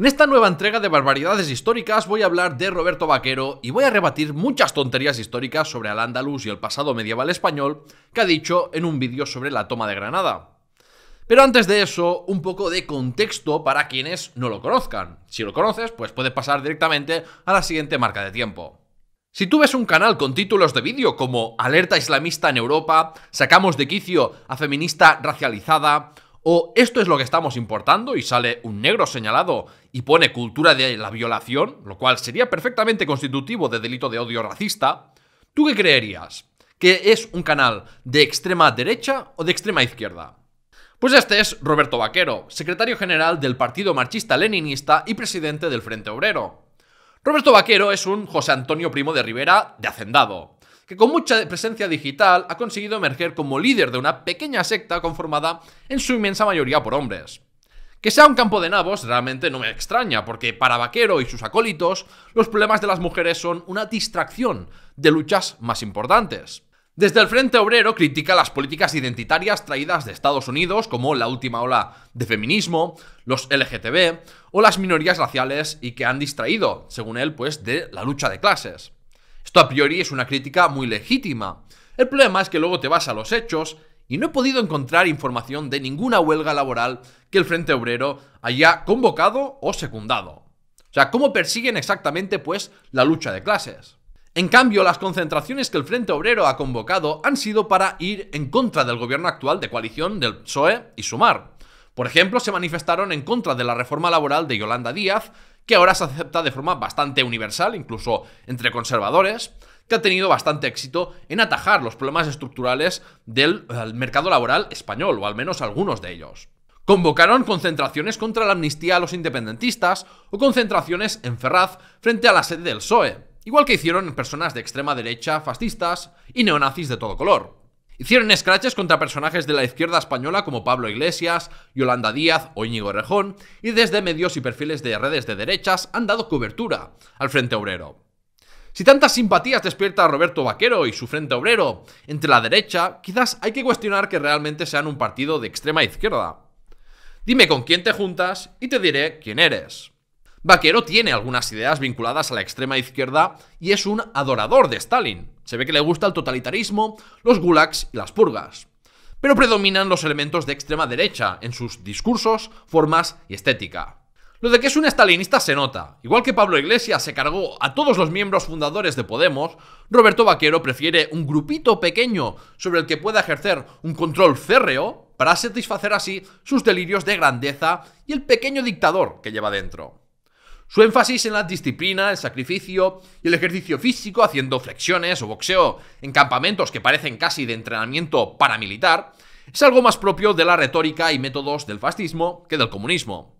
En esta nueva entrega de Barbaridades Históricas voy a hablar de Roberto Vaquero y voy a rebatir muchas tonterías históricas sobre al andaluz y el pasado medieval español que ha dicho en un vídeo sobre la toma de Granada. Pero antes de eso, un poco de contexto para quienes no lo conozcan. Si lo conoces, pues puedes pasar directamente a la siguiente marca de tiempo. Si tú ves un canal con títulos de vídeo como Alerta Islamista en Europa, Sacamos de quicio a feminista racializada, o esto es lo que estamos importando y sale un negro señalado y pone cultura de la violación, lo cual sería perfectamente constitutivo de delito de odio racista, ¿tú qué creerías? ¿Que es un canal de extrema derecha o de extrema izquierda? Pues este es Roberto Vaquero, secretario general del Partido Marchista Leninista y presidente del Frente Obrero. Roberto Vaquero es un José Antonio Primo de Rivera de Hacendado que con mucha presencia digital ha conseguido emerger como líder de una pequeña secta conformada en su inmensa mayoría por hombres. Que sea un campo de nabos realmente no me extraña, porque para Vaquero y sus acólitos, los problemas de las mujeres son una distracción de luchas más importantes. Desde el Frente Obrero critica las políticas identitarias traídas de Estados Unidos, como la última ola de feminismo, los LGTB o las minorías raciales y que han distraído, según él, pues de la lucha de clases. Esto a priori es una crítica muy legítima. El problema es que luego te vas a los hechos y no he podido encontrar información de ninguna huelga laboral que el Frente Obrero haya convocado o secundado. O sea, ¿cómo persiguen exactamente pues la lucha de clases? En cambio, las concentraciones que el Frente Obrero ha convocado han sido para ir en contra del gobierno actual de coalición del PSOE y Sumar. Por ejemplo, se manifestaron en contra de la reforma laboral de Yolanda Díaz, que ahora se acepta de forma bastante universal, incluso entre conservadores, que ha tenido bastante éxito en atajar los problemas estructurales del, mercado laboral español, o al menos algunos de ellos. Convocaron concentraciones contra la amnistía a los independentistas o concentraciones en Ferraz frente a la sede del PSOE, igual que hicieron personas de extrema derecha, fascistas y neonazis de todo color. Hicieron scratches contra personajes de la izquierda española como Pablo Iglesias, Yolanda Díaz o Íñigo Rejón, y desde medios y perfiles de redes de derechas han dado cobertura al Frente Obrero. Si tantas simpatías despierta a Roberto Vaquero y su Frente Obrero entre la derecha, quizás hay que cuestionar que realmente sean un partido de extrema izquierda. Dime con quién te juntas y te diré quién eres. Vaquero tiene algunas ideas vinculadas a la extrema izquierda y es un adorador de Stalin. Se ve que le gusta el totalitarismo, los gulags y las purgas. Pero predominan los elementos de extrema derecha en sus discursos, formas y estética. Lo de que es un estalinista se nota. Igual que Pablo Iglesias se cargó a todos los miembros fundadores de Podemos, Roberto Vaquero prefiere un grupito pequeño sobre el que pueda ejercer un control férreo para satisfacer así sus delirios de grandeza y el pequeño dictador que lleva dentro. Su énfasis en la disciplina, el sacrificio y el ejercicio físico, haciendo flexiones o boxeo en campamentos que parecen casi de entrenamiento paramilitar, es algo más propio de la retórica y métodos del fascismo que del comunismo.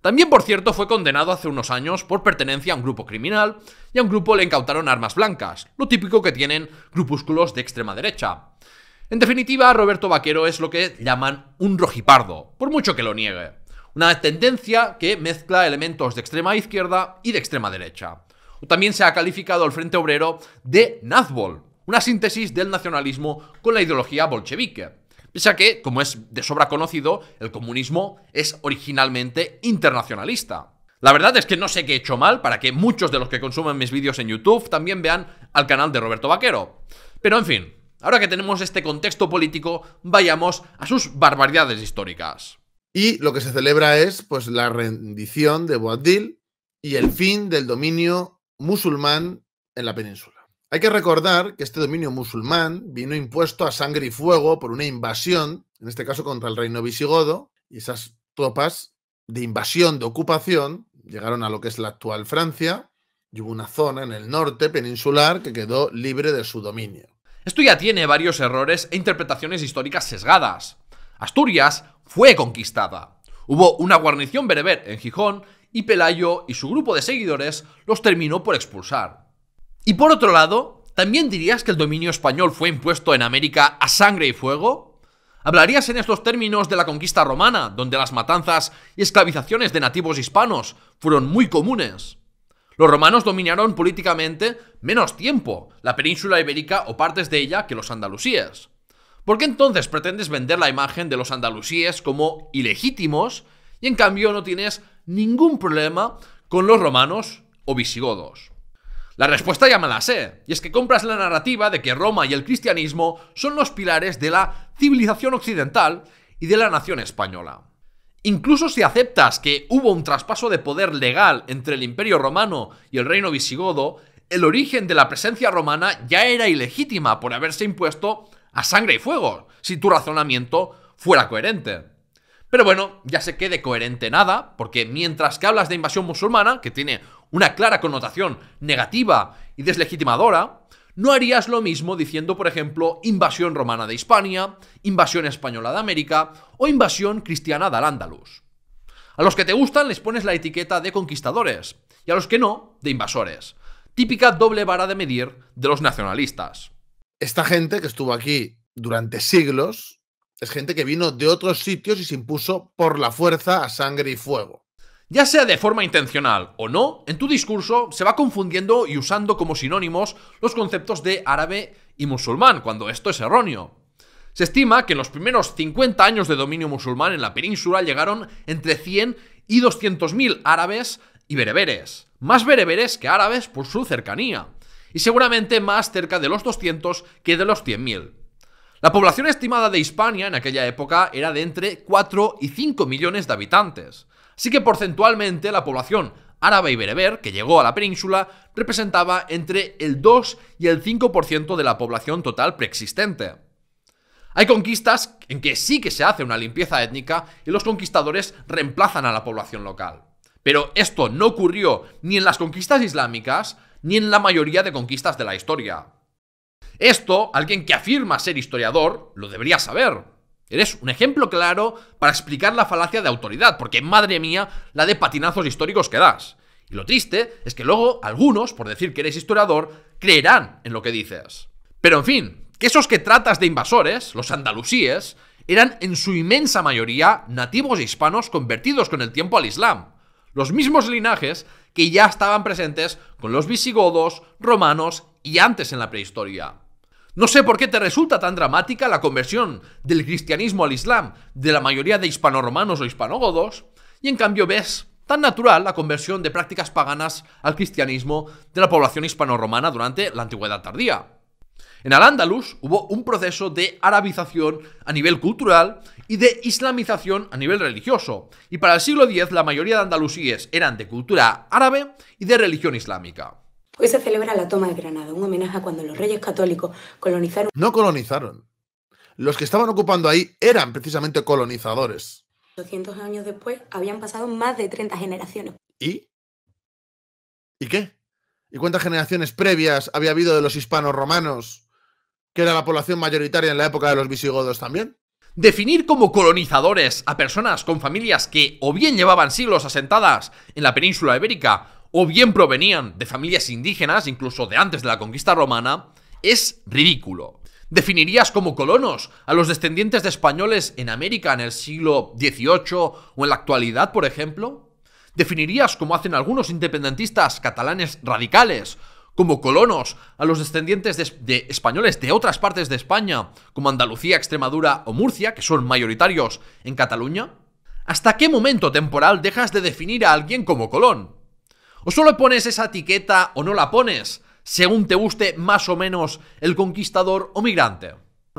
También, por cierto, fue condenado hace unos años por pertenencia a un grupo criminal y a un grupo le incautaron armas blancas, lo típico que tienen grupúsculos de extrema derecha. En definitiva, Roberto Vaquero es lo que llaman un rojipardo, por mucho que lo niegue. Una tendencia que mezcla elementos de extrema izquierda y de extrema derecha. También se ha calificado al Frente Obrero de Nazbol, una síntesis del nacionalismo con la ideología bolchevique. Pese a que, como es de sobra conocido, el comunismo es originalmente internacionalista. La verdad es que no sé qué he hecho mal para que muchos de los que consumen mis vídeos en YouTube también vean al canal de Roberto Vaquero. Pero en fin, ahora que tenemos este contexto político, vayamos a sus barbaridades históricas. Y lo que se celebra es pues, la rendición de Boabdil y el fin del dominio musulmán en la península. Hay que recordar que este dominio musulmán vino impuesto a sangre y fuego por una invasión, en este caso contra el reino visigodo, y esas tropas de invasión, de ocupación, llegaron a lo que es la actual Francia, y hubo una zona en el norte peninsular que quedó libre de su dominio. Esto ya tiene varios errores e interpretaciones históricas sesgadas. Asturias fue conquistada. Hubo una guarnición bereber en Gijón y Pelayo y su grupo de seguidores los terminó por expulsar. Y por otro lado, ¿también dirías que el dominio español fue impuesto en América a sangre y fuego? ¿Hablarías en estos términos de la conquista romana, donde las matanzas y esclavizaciones de nativos hispanos fueron muy comunes? Los romanos dominaron políticamente menos tiempo la península ibérica o partes de ella que los andalusíes. ¿Por qué entonces pretendes vender la imagen de los andalusíes como ilegítimos y en cambio no tienes ningún problema con los romanos o visigodos? La respuesta ya me la sé, y es que compras la narrativa de que Roma y el cristianismo son los pilares de la civilización occidental y de la nación española. Incluso si aceptas que hubo un traspaso de poder legal entre el Imperio Romano y el Reino Visigodo, el origen de la presencia romana ya era ilegítima por haberse impuesto a sangre y fuego, si tu razonamiento fuera coherente. Pero bueno, ya sé que de coherente nada, porque mientras que hablas de invasión musulmana, que tiene una clara connotación negativa y deslegitimadora, no harías lo mismo diciendo, por ejemplo, invasión romana de Hispania, invasión española de América o invasión cristiana Al-Ándalus. A los que te gustan les pones la etiqueta de conquistadores y a los que no, de invasores. Típica doble vara de medir de los nacionalistas esta gente que estuvo aquí durante siglos es gente que vino de otros sitios y se impuso por la fuerza a sangre y fuego. Ya sea de forma intencional o no, en tu discurso se va confundiendo y usando como sinónimos los conceptos de árabe y musulmán, cuando esto es erróneo. Se estima que en los primeros 50 años de dominio musulmán en la península llegaron entre 100 y 200.000 árabes y bereberes, más bereberes que árabes por su cercanía y seguramente más cerca de los 200 que de los 100.000. La población estimada de Hispania en aquella época era de entre 4 y 5 millones de habitantes, así que porcentualmente la población árabe y bereber que llegó a la península representaba entre el 2 y el 5% de la población total preexistente. Hay conquistas en que sí que se hace una limpieza étnica y los conquistadores reemplazan a la población local. Pero esto no ocurrió ni en las conquistas islámicas ni en la mayoría de conquistas de la historia. Esto, alguien que afirma ser historiador, lo debería saber. Eres un ejemplo claro para explicar la falacia de autoridad, porque madre mía, la de patinazos históricos que das. Y lo triste es que luego algunos, por decir que eres historiador, creerán en lo que dices. Pero en fin, que esos que tratas de invasores, los andalusíes, eran en su inmensa mayoría nativos hispanos convertidos con el tiempo al Islam los mismos linajes que ya estaban presentes con los visigodos, romanos y antes en la prehistoria. No sé por qué te resulta tan dramática la conversión del cristianismo al islam de la mayoría de hispanoromanos o hispanogodos. y en cambio ves tan natural la conversión de prácticas paganas al cristianismo de la población hispanorromana durante la antigüedad tardía. En Al-Ándalus hubo un proceso de arabización a nivel cultural y de islamización a nivel religioso, y para el siglo X la mayoría de andalusíes eran de cultura árabe y de religión islámica. Hoy se celebra la toma de Granada, un homenaje a cuando los reyes católicos colonizaron. No colonizaron. Los que estaban ocupando ahí eran precisamente colonizadores. 200 años después habían pasado más de 30 generaciones. ¿Y? ¿Y qué? ¿Y cuántas generaciones previas había habido de los hispanos romanos? que era la población mayoritaria en la época de los visigodos también. Definir como colonizadores a personas con familias que o bien llevaban siglos asentadas en la península ibérica o bien provenían de familias indígenas, incluso de antes de la conquista romana, es ridículo. ¿Definirías como colonos a los descendientes de españoles en América en el siglo XVIII o en la actualidad, por ejemplo? ¿Definirías como hacen algunos independentistas catalanes radicales como colonos a los descendientes de, españoles de otras partes de España, como Andalucía, Extremadura o Murcia, que son mayoritarios en Cataluña? ¿Hasta qué momento temporal dejas de definir a alguien como colón? ¿O solo pones esa etiqueta o no la pones, según te guste más o menos el conquistador o migrante?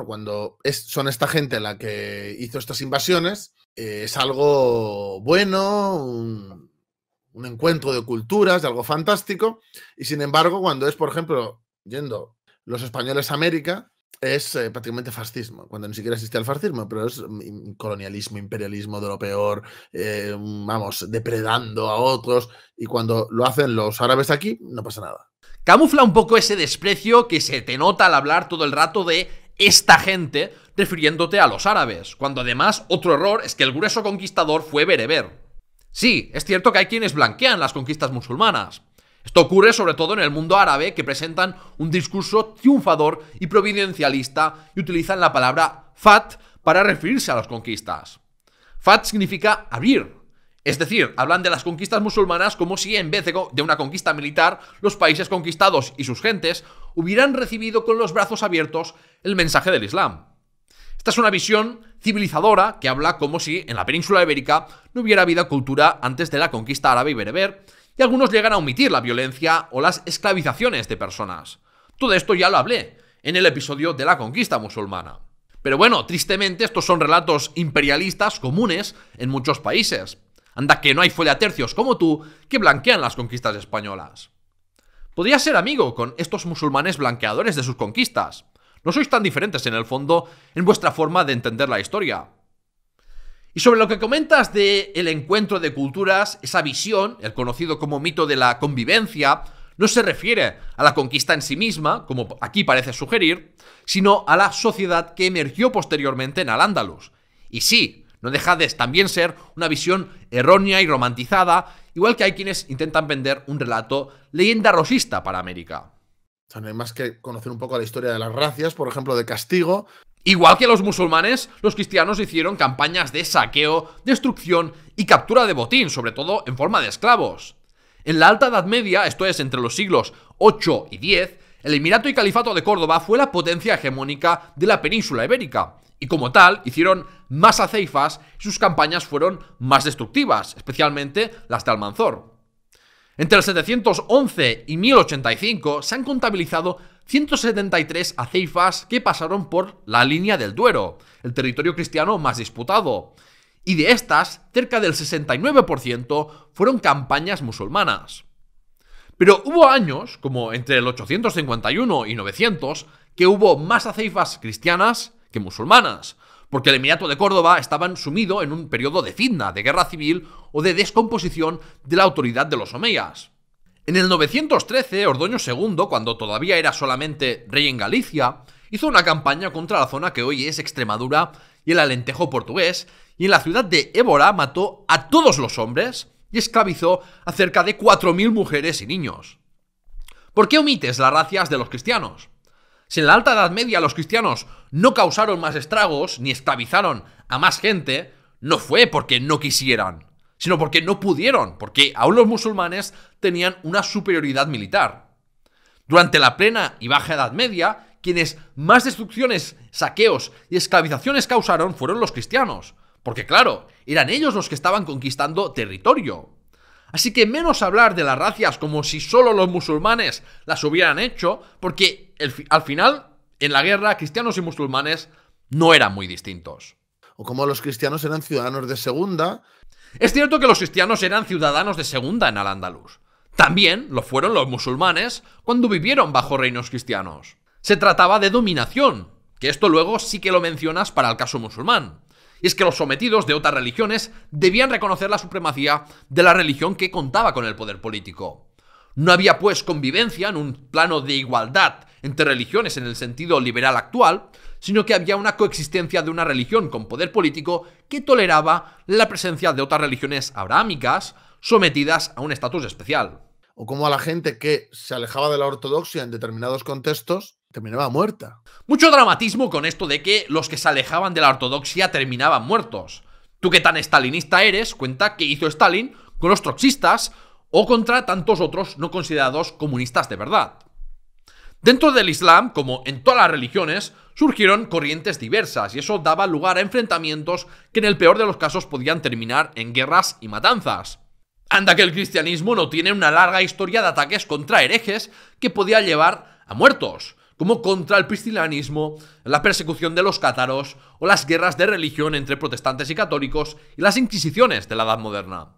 Cuando son esta gente la que hizo estas invasiones, eh, es algo bueno, un encuentro de culturas, de algo fantástico, y sin embargo, cuando es, por ejemplo, yendo los españoles a América, es eh, prácticamente fascismo, cuando ni siquiera existe el fascismo, pero es mm, colonialismo, imperialismo de lo peor, eh, mm, vamos, depredando a otros, y cuando lo hacen los árabes aquí, no pasa nada. Camufla un poco ese desprecio que se te nota al hablar todo el rato de esta gente refiriéndote a los árabes, cuando además otro error es que el grueso conquistador fue bereber. Sí, es cierto que hay quienes blanquean las conquistas musulmanas. Esto ocurre sobre todo en el mundo árabe, que presentan un discurso triunfador y providencialista y utilizan la palabra fat para referirse a las conquistas. Fat significa abrir, es decir, hablan de las conquistas musulmanas como si en vez de una conquista militar, los países conquistados y sus gentes hubieran recibido con los brazos abiertos el mensaje del Islam. Esta es una visión civilizadora que habla como si en la península ibérica no hubiera habido cultura antes de la conquista árabe y bereber, y algunos llegan a omitir la violencia o las esclavizaciones de personas. Todo esto ya lo hablé en el episodio de la conquista musulmana. Pero bueno, tristemente estos son relatos imperialistas comunes en muchos países. Anda que no hay tercios como tú que blanquean las conquistas españolas. Podría ser amigo con estos musulmanes blanqueadores de sus conquistas, no sois tan diferentes en el fondo en vuestra forma de entender la historia. Y sobre lo que comentas de el encuentro de culturas, esa visión, el conocido como mito de la convivencia, no se refiere a la conquista en sí misma, como aquí parece sugerir, sino a la sociedad que emergió posteriormente en Al-Ándalus. Y sí, no deja de también ser una visión errónea y romantizada, igual que hay quienes intentan vender un relato leyenda rosista para América. O sea, no hay más que conocer un poco la historia de las racias, por ejemplo, de castigo. Igual que los musulmanes, los cristianos hicieron campañas de saqueo, destrucción y captura de botín, sobre todo en forma de esclavos. En la Alta Edad Media, esto es entre los siglos 8 y 10, el Emirato y Califato de Córdoba fue la potencia hegemónica de la península ibérica, y como tal hicieron más aceifas y sus campañas fueron más destructivas, especialmente las de Almanzor. Entre el 711 y 1085 se han contabilizado 173 aceifas que pasaron por la línea del Duero, el territorio cristiano más disputado. Y de estas, cerca del 69% fueron campañas musulmanas. Pero hubo años, como entre el 851 y 900, que hubo más aceifas cristianas que musulmanas, porque el Emirato de Córdoba estaba sumido en un periodo de fitna, de guerra civil o de descomposición de la autoridad de los omeyas. En el 913, Ordoño II, cuando todavía era solamente rey en Galicia, hizo una campaña contra la zona que hoy es Extremadura y el Alentejo portugués, y en la ciudad de Évora mató a todos los hombres y esclavizó a cerca de 4.000 mujeres y niños. ¿Por qué omites las racias de los cristianos? Si en la Alta Edad Media los cristianos no causaron más estragos ni esclavizaron a más gente, no fue porque no quisieran, sino porque no pudieron, porque aún los musulmanes tenían una superioridad militar. Durante la plena y baja Edad Media, quienes más destrucciones, saqueos y esclavizaciones causaron fueron los cristianos, porque claro, eran ellos los que estaban conquistando territorio. Así que menos hablar de las racias como si solo los musulmanes las hubieran hecho, porque al final, en la guerra, cristianos y musulmanes no eran muy distintos. O como los cristianos eran ciudadanos de segunda. Es cierto que los cristianos eran ciudadanos de segunda en Al-Ándalus. También lo fueron los musulmanes cuando vivieron bajo reinos cristianos. Se trataba de dominación, que esto luego sí que lo mencionas para el caso musulmán. Y es que los sometidos de otras religiones debían reconocer la supremacía de la religión que contaba con el poder político. No había pues convivencia en un plano de igualdad entre religiones en el sentido liberal actual, sino que había una coexistencia de una religión con poder político que toleraba la presencia de otras religiones abrahámicas sometidas a un estatus especial. O como a la gente que se alejaba de la ortodoxia en determinados contextos, terminaba muerta. Mucho dramatismo con esto de que los que se alejaban de la ortodoxia terminaban muertos. Tú que tan stalinista eres, cuenta que hizo Stalin con los troxistas o contra tantos otros no considerados comunistas de verdad. Dentro del Islam, como en todas las religiones, surgieron corrientes diversas y eso daba lugar a enfrentamientos que en el peor de los casos podían terminar en guerras y matanzas. Anda que el cristianismo no tiene una larga historia de ataques contra herejes que podía llevar a muertos como contra el pristilanismo, la persecución de los cátaros o las guerras de religión entre protestantes y católicos y las inquisiciones de la Edad Moderna.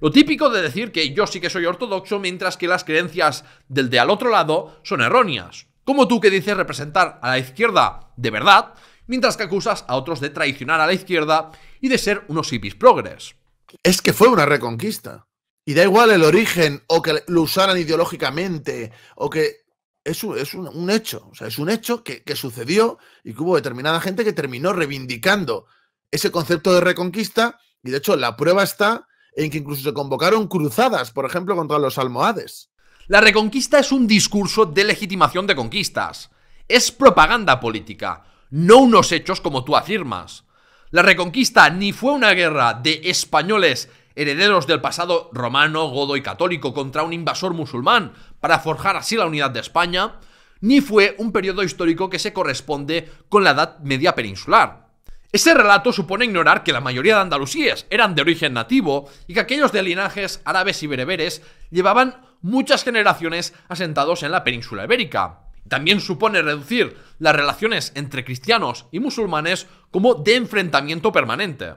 Lo típico de decir que yo sí que soy ortodoxo mientras que las creencias del de al otro lado son erróneas, como tú que dices representar a la izquierda de verdad, mientras que acusas a otros de traicionar a la izquierda y de ser unos hippies progres. Es que fue una reconquista. Y da igual el origen o que lo usaran ideológicamente o que es un, es un, hecho, o sea, es un hecho que, que, sucedió y que hubo determinada gente que terminó reivindicando ese concepto de reconquista y de hecho la prueba está en que incluso se convocaron cruzadas, por ejemplo, contra los almohades. La reconquista es un discurso de legitimación de conquistas. Es propaganda política, no unos hechos como tú afirmas. La reconquista ni fue una guerra de españoles herederos del pasado romano, godo y católico contra un invasor musulmán, para forjar así la unidad de España, ni fue un periodo histórico que se corresponde con la Edad Media Peninsular. Ese relato supone ignorar que la mayoría de andalusíes eran de origen nativo y que aquellos de linajes árabes y bereberes llevaban muchas generaciones asentados en la península ibérica. También supone reducir las relaciones entre cristianos y musulmanes como de enfrentamiento permanente.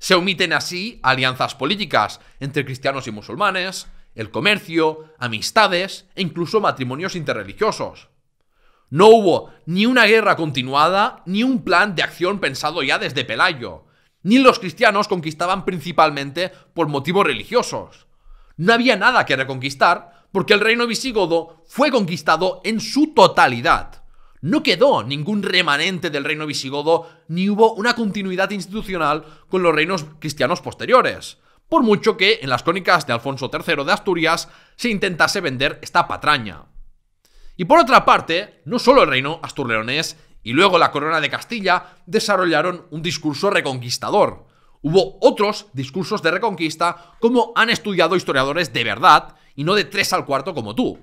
Se omiten así alianzas políticas entre cristianos y musulmanes, el comercio, amistades e incluso matrimonios interreligiosos. No hubo ni una guerra continuada, ni un plan de acción pensado ya desde Pelayo, ni los cristianos conquistaban principalmente por motivos religiosos. No había nada que reconquistar porque el reino visigodo fue conquistado en su totalidad. No quedó ningún remanente del reino visigodo ni hubo una continuidad institucional con los reinos cristianos posteriores, por mucho que en las crónicas de Alfonso III de Asturias se intentase vender esta patraña. Y por otra parte, no solo el reino asturleonés y luego la corona de Castilla desarrollaron un discurso reconquistador, Hubo otros discursos de reconquista como han estudiado historiadores de verdad y no de tres al cuarto como tú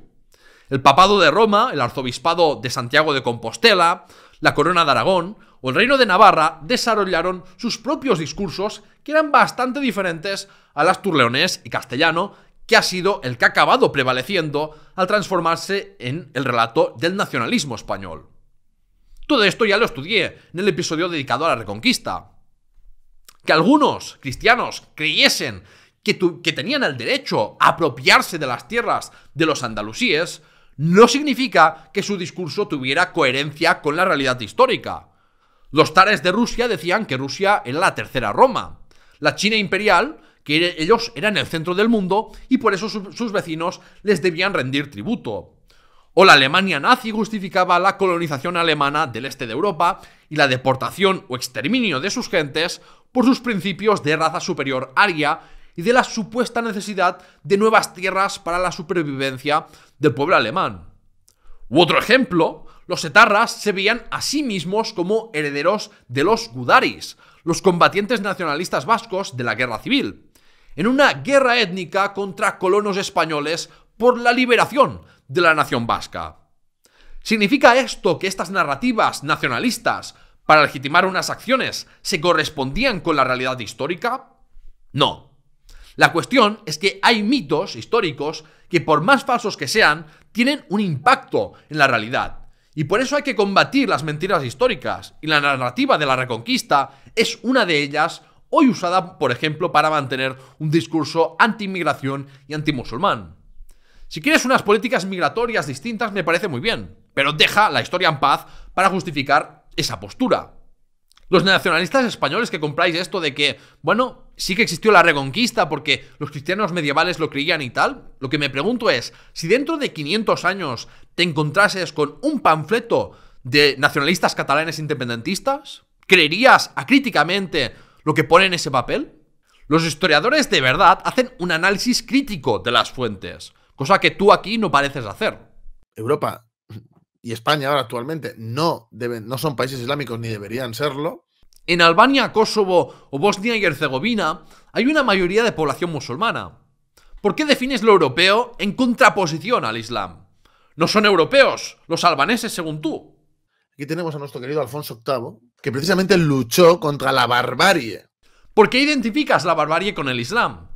el papado de Roma, el arzobispado de Santiago de Compostela, la corona de Aragón o el reino de Navarra desarrollaron sus propios discursos que eran bastante diferentes a las asturleonés y castellano, que ha sido el que ha acabado prevaleciendo al transformarse en el relato del nacionalismo español. Todo esto ya lo estudié en el episodio dedicado a la Reconquista. Que algunos cristianos creyesen que, que tenían el derecho a apropiarse de las tierras de los andalusíes no significa que su discurso tuviera coherencia con la realidad histórica. Los tares de Rusia decían que Rusia era la tercera Roma. La China imperial, que ellos eran el centro del mundo y por eso sus vecinos les debían rendir tributo. O la Alemania nazi justificaba la colonización alemana del este de Europa y la deportación o exterminio de sus gentes por sus principios de raza superior aria y de la supuesta necesidad de nuevas tierras para la supervivencia del pueblo alemán. U otro ejemplo, los etarras se veían a sí mismos como herederos de los gudaris, los combatientes nacionalistas vascos de la guerra civil, en una guerra étnica contra colonos españoles por la liberación de la nación vasca. ¿Significa esto que estas narrativas nacionalistas, para legitimar unas acciones, se correspondían con la realidad histórica? No. La cuestión es que hay mitos históricos que por más falsos que sean, tienen un impacto en la realidad. Y por eso hay que combatir las mentiras históricas. Y la narrativa de la Reconquista es una de ellas, hoy usada, por ejemplo, para mantener un discurso anti-inmigración y antimusulmán. Si quieres unas políticas migratorias distintas, me parece muy bien, pero deja la historia en paz para justificar esa postura. Los nacionalistas españoles que compráis esto de que, bueno, sí que existió la reconquista porque los cristianos medievales lo creían y tal, lo que me pregunto es, si dentro de 500 años te encontrases con un panfleto de nacionalistas catalanes independentistas, ¿creerías acríticamente lo que pone en ese papel? Los historiadores de verdad hacen un análisis crítico de las fuentes, cosa que tú aquí no pareces hacer. Europa, y España ahora actualmente no, deben, no son países islámicos ni deberían serlo. En Albania, Kosovo o Bosnia y Herzegovina hay una mayoría de población musulmana. ¿Por qué defines lo europeo en contraposición al Islam? No son europeos, los albaneses según tú. Aquí tenemos a nuestro querido Alfonso VIII, que precisamente luchó contra la barbarie. ¿Por qué identificas la barbarie con el Islam?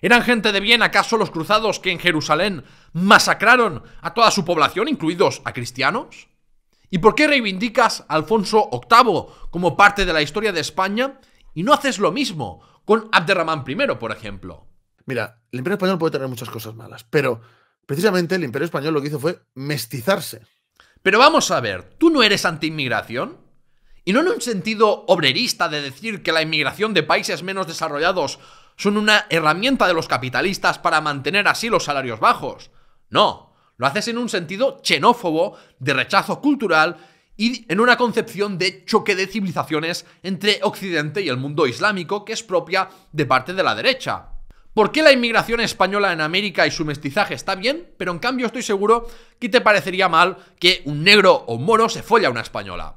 ¿Eran gente de bien acaso los cruzados que en Jerusalén masacraron a toda su población, incluidos a cristianos? ¿Y por qué reivindicas a Alfonso VIII como parte de la historia de España y no haces lo mismo con Abderramán I, por ejemplo? Mira, el Imperio Español puede tener muchas cosas malas, pero precisamente el Imperio Español lo que hizo fue mestizarse. Pero vamos a ver, ¿tú no eres anti-inmigración? Y no en un sentido obrerista de decir que la inmigración de países menos desarrollados son una herramienta de los capitalistas para mantener así los salarios bajos. No, lo haces en un sentido xenófobo, de rechazo cultural y en una concepción de choque de civilizaciones entre Occidente y el mundo islámico que es propia de parte de la derecha. ¿Por qué la inmigración española en América y su mestizaje está bien, pero en cambio estoy seguro que te parecería mal que un negro o moro se folla a una española?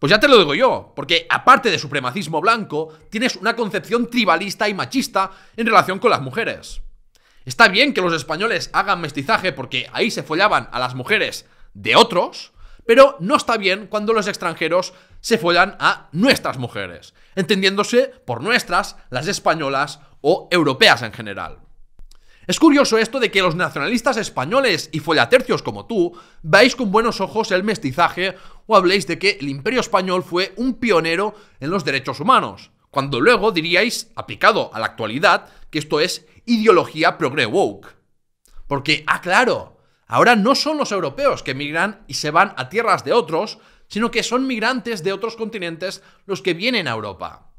Pues ya te lo digo yo, porque aparte de supremacismo blanco, tienes una concepción tribalista y machista en relación con las mujeres. Está bien que los españoles hagan mestizaje porque ahí se follaban a las mujeres de otros, pero no está bien cuando los extranjeros se follan a nuestras mujeres, entendiéndose por nuestras las españolas o europeas en general. Es curioso esto de que los nacionalistas españoles y follatercios como tú veáis con buenos ojos el mestizaje o habléis de que el imperio español fue un pionero en los derechos humanos, cuando luego diríais, aplicado a la actualidad, que esto es ideología progre-woke. Porque, ah, claro, ahora no son los europeos que migran y se van a tierras de otros, sino que son migrantes de otros continentes los que vienen a Europa.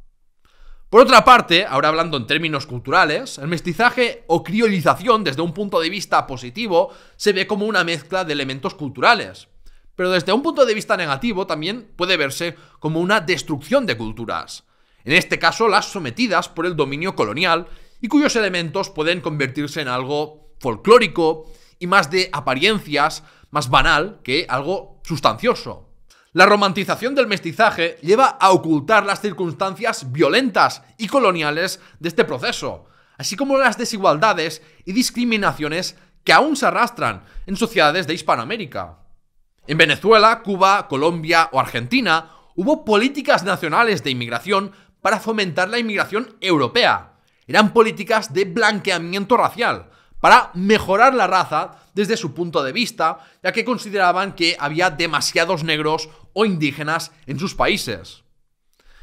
Por otra parte, ahora hablando en términos culturales, el mestizaje o criolización desde un punto de vista positivo se ve como una mezcla de elementos culturales, pero desde un punto de vista negativo también puede verse como una destrucción de culturas, en este caso las sometidas por el dominio colonial y cuyos elementos pueden convertirse en algo folclórico y más de apariencias, más banal que algo sustancioso. La romantización del mestizaje lleva a ocultar las circunstancias violentas y coloniales de este proceso, así como las desigualdades y discriminaciones que aún se arrastran en sociedades de Hispanoamérica. En Venezuela, Cuba, Colombia o Argentina hubo políticas nacionales de inmigración para fomentar la inmigración europea. Eran políticas de blanqueamiento racial, para mejorar la raza desde su punto de vista, ya que consideraban que había demasiados negros o indígenas en sus países.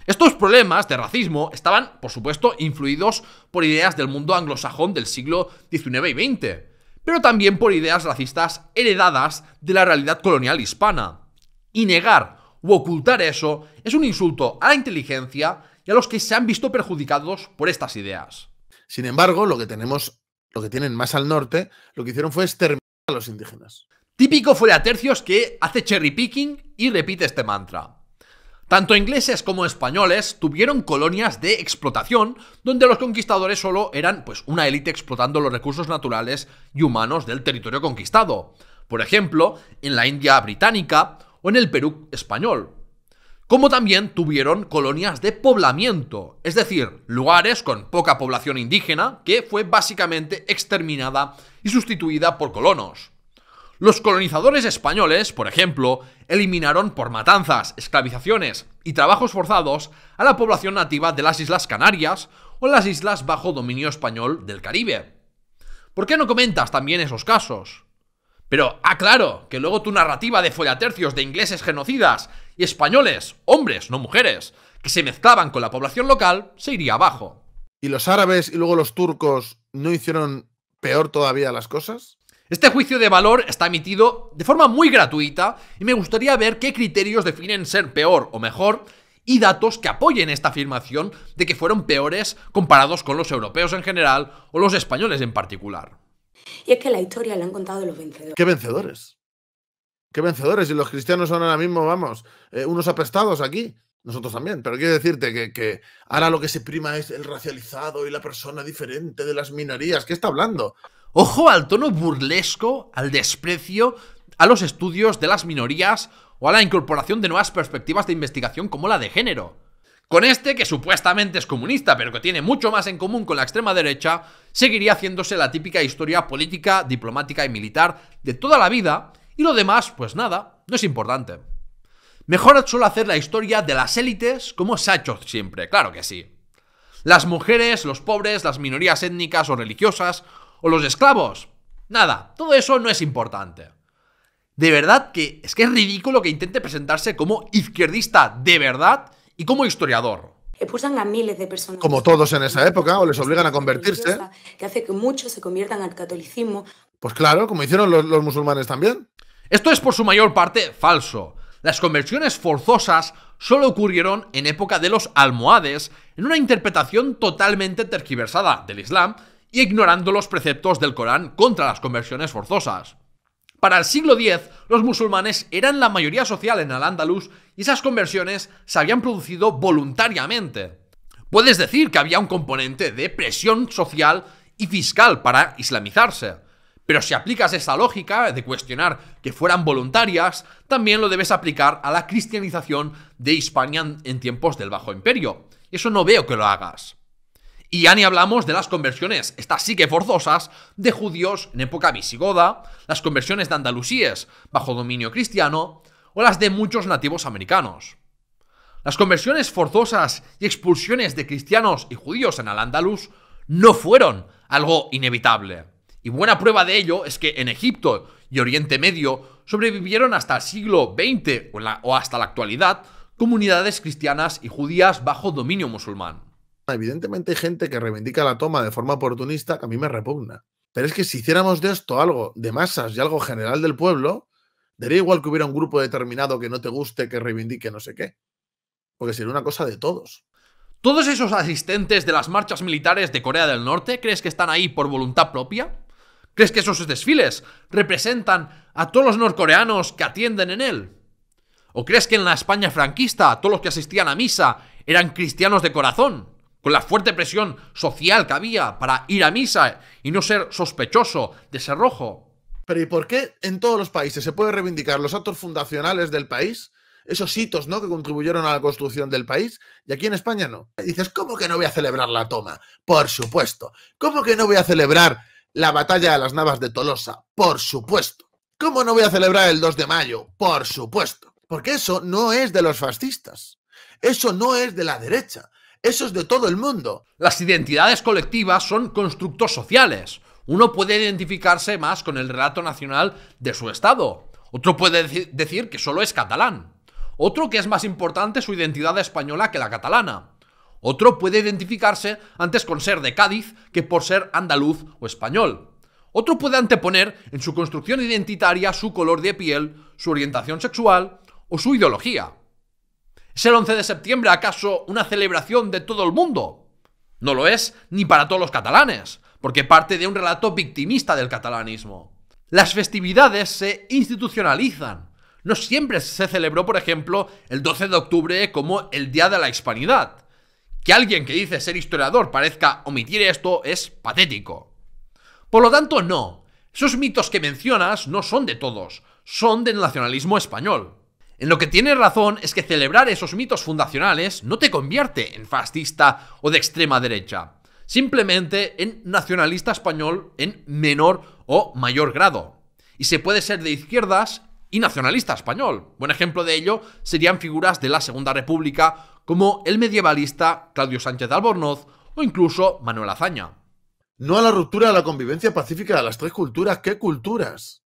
Estos problemas de racismo estaban, por supuesto, influidos por ideas del mundo anglosajón del siglo XIX y XX, pero también por ideas racistas heredadas de la realidad colonial hispana. Y negar u ocultar eso es un insulto a la inteligencia y a los que se han visto perjudicados por estas ideas. Sin embargo, lo que tenemos lo que tienen más al norte, lo que hicieron fue exterminar a los indígenas. Típico a tercios que hace cherry picking y repite este mantra. Tanto ingleses como españoles tuvieron colonias de explotación donde los conquistadores solo eran pues una élite explotando los recursos naturales y humanos del territorio conquistado. Por ejemplo, en la India británica o en el Perú español como también tuvieron colonias de poblamiento, es decir, lugares con poca población indígena que fue básicamente exterminada y sustituida por colonos. Los colonizadores españoles, por ejemplo, eliminaron por matanzas, esclavizaciones y trabajos forzados a la población nativa de las Islas Canarias o las islas bajo dominio español del Caribe. ¿Por qué no comentas también esos casos? Pero, aclaro que luego tu narrativa de follatercios de ingleses genocidas y españoles, hombres, no mujeres, que se mezclaban con la población local, se iría abajo. ¿Y los árabes y luego los turcos no hicieron peor todavía las cosas? Este juicio de valor está emitido de forma muy gratuita y me gustaría ver qué criterios definen ser peor o mejor y datos que apoyen esta afirmación de que fueron peores comparados con los europeos en general o los españoles en particular. Y es que la historia la han contado los vencedores. ¿Qué vencedores? Qué vencedores. Y los cristianos son ahora mismo, vamos, eh, unos aprestados aquí. Nosotros también. Pero quiero decirte que, que, ahora lo que se prima es el racializado y la persona diferente de las minorías. ¿Qué está hablando? Ojo al tono burlesco, al desprecio, a los estudios de las minorías o a la incorporación de nuevas perspectivas de investigación como la de género. Con este, que supuestamente es comunista, pero que tiene mucho más en común con la extrema derecha, seguiría haciéndose la típica historia política, diplomática y militar de toda la vida, y lo demás, pues nada, no es importante. Mejor suele hacer la historia de las élites como se siempre, claro que sí. Las mujeres, los pobres, las minorías étnicas o religiosas, o los esclavos. Nada, todo eso no es importante. De verdad que es que es ridículo que intente presentarse como izquierdista de verdad y como historiador. a miles de personas. Como todos en esa época, o les obligan a convertirse. Que hace que muchos se conviertan al catolicismo. Pues claro, como hicieron los musulmanes también. Esto es por su mayor parte falso. Las conversiones forzosas solo ocurrieron en época de los almohades, en una interpretación totalmente tergiversada del Islam y ignorando los preceptos del Corán contra las conversiones forzosas. Para el siglo X, los musulmanes eran la mayoría social en Al-Ándalus y esas conversiones se habían producido voluntariamente. Puedes decir que había un componente de presión social y fiscal para islamizarse. Pero si aplicas esa lógica de cuestionar que fueran voluntarias, también lo debes aplicar a la cristianización de Hispania en tiempos del Bajo Imperio. Eso no veo que lo hagas. Y ya ni hablamos de las conversiones, estas sí que forzosas, de judíos en época visigoda, las conversiones de andalusíes bajo dominio cristiano, o las de muchos nativos americanos. Las conversiones forzosas y expulsiones de cristianos y judíos en al andaluz no fueron algo inevitable y buena prueba de ello es que en Egipto y Oriente Medio sobrevivieron hasta el siglo XX o, hasta la actualidad comunidades cristianas y judías bajo dominio musulmán. Evidentemente hay gente que reivindica la toma de forma oportunista que a mí me repugna. Pero es que si hiciéramos de esto algo de masas y algo general del pueblo, daría igual que hubiera un grupo determinado que no te guste, que reivindique no sé qué. Porque sería una cosa de todos. ¿Todos esos asistentes de las marchas militares de Corea del Norte crees que están ahí por voluntad propia? ¿Crees que esos desfiles representan a todos los norcoreanos que atienden en él? ¿O crees que en la España franquista todos los que asistían a misa eran cristianos de corazón? Con la fuerte presión social que había para ir a misa y no ser sospechoso de ser rojo. Pero ¿y por qué en todos los países se puede reivindicar los actos fundacionales del país esos hitos ¿no? que contribuyeron a la construcción del país, y aquí en España no. dices, ¿cómo que no voy a celebrar la toma? Por supuesto. ¿Cómo que no voy a celebrar la batalla de las Navas de Tolosa, por supuesto. ¿Cómo no voy a celebrar el 2 de mayo? Por supuesto. Porque eso no es de los fascistas. Eso no es de la derecha. Eso es de todo el mundo. Las identidades colectivas son constructos sociales. Uno puede identificarse más con el relato nacional de su estado. Otro puede decir que solo es catalán. Otro que es más importante su identidad española que la catalana. Otro puede identificarse antes con ser de Cádiz que por ser andaluz o español. Otro puede anteponer en su construcción identitaria su color de piel, su orientación sexual o su ideología. ¿Es el 11 de septiembre acaso una celebración de todo el mundo? No lo es ni para todos los catalanes, porque parte de un relato victimista del catalanismo. Las festividades se institucionalizan. No siempre se celebró, por ejemplo, el 12 de octubre como el Día de la Hispanidad. Que alguien que dice ser historiador parezca omitir esto es patético. Por lo tanto, no. Esos mitos que mencionas no son de todos, son del nacionalismo español. En lo que tienes razón es que celebrar esos mitos fundacionales no te convierte en fascista o de extrema derecha, simplemente en nacionalista español en menor o mayor grado. Y se puede ser de izquierdas y nacionalista español. Buen ejemplo de ello serían figuras de la Segunda República como el medievalista Claudio Sánchez de Albornoz o incluso Manuel Azaña. No a la ruptura de la convivencia pacífica de las tres culturas. ¿Qué culturas?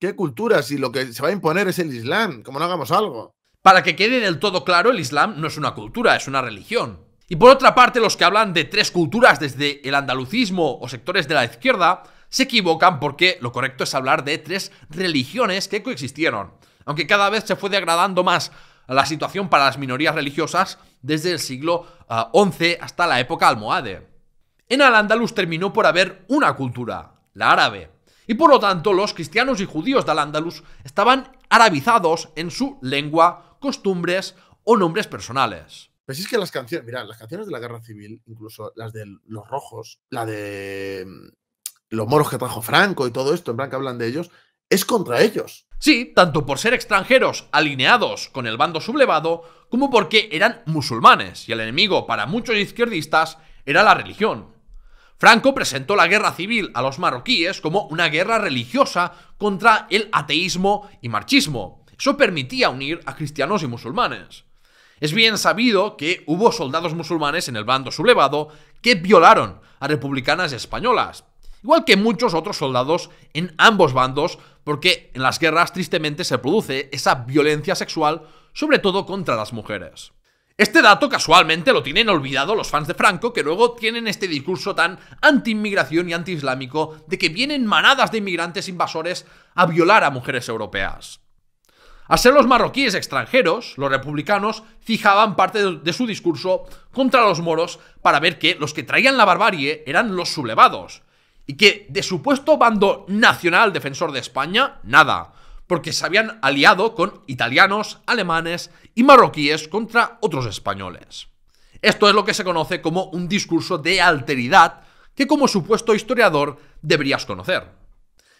¿Qué culturas? Y lo que se va a imponer es el Islam, como no hagamos algo. Para que quede del todo claro, el Islam no es una cultura, es una religión. Y por otra parte, los que hablan de tres culturas desde el andalucismo o sectores de la izquierda se equivocan porque lo correcto es hablar de tres religiones que coexistieron. Aunque cada vez se fue degradando más la situación para las minorías religiosas desde el siglo XI ah, hasta la época almohade. En Al-Ándalus terminó por haber una cultura, la árabe, y por lo tanto los cristianos y judíos de Al-Ándalus estaban arabizados en su lengua, costumbres o nombres personales. Pero pues es que las canciones, mira las canciones de la guerra civil, incluso las de los rojos, la de mm, los moros que trajo Franco y todo esto, en plan que hablan de ellos, es contra ellos. Sí, tanto por ser extranjeros alineados con el bando sublevado, como porque eran musulmanes y el enemigo para muchos izquierdistas era la religión. Franco presentó la guerra civil a los marroquíes como una guerra religiosa contra el ateísmo y marxismo. Eso permitía unir a cristianos y musulmanes. Es bien sabido que hubo soldados musulmanes en el bando sublevado que violaron a republicanas españolas, igual que muchos otros soldados en ambos bandos porque en las guerras tristemente se produce esa violencia sexual, sobre todo contra las mujeres. Este dato casualmente lo tienen olvidado los fans de Franco, que luego tienen este discurso tan anti-inmigración y anti-islámico de que vienen manadas de inmigrantes invasores a violar a mujeres europeas. A ser los marroquíes extranjeros, los republicanos fijaban parte de su discurso contra los moros para ver que los que traían la barbarie eran los sublevados, y que de supuesto bando nacional defensor de España, nada, porque se habían aliado con italianos, alemanes y marroquíes contra otros españoles. Esto es lo que se conoce como un discurso de alteridad que como supuesto historiador deberías conocer.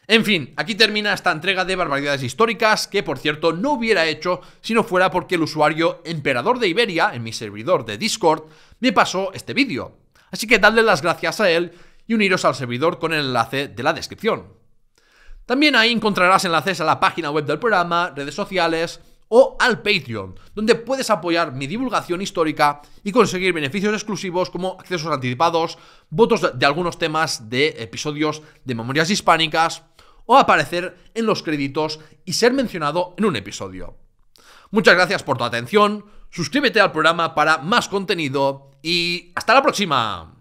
En fin, aquí termina esta entrega de barbaridades históricas que, por cierto, no hubiera hecho si no fuera porque el usuario Emperador de Iberia, en mi servidor de Discord, me pasó este vídeo. Así que dadle las gracias a él y uniros al servidor con el enlace de la descripción. También ahí encontrarás enlaces a la página web del programa, redes sociales o al Patreon, donde puedes apoyar mi divulgación histórica y conseguir beneficios exclusivos como accesos anticipados, votos de algunos temas de episodios de Memorias Hispánicas o aparecer en los créditos y ser mencionado en un episodio. Muchas gracias por tu atención, suscríbete al programa para más contenido y hasta la próxima.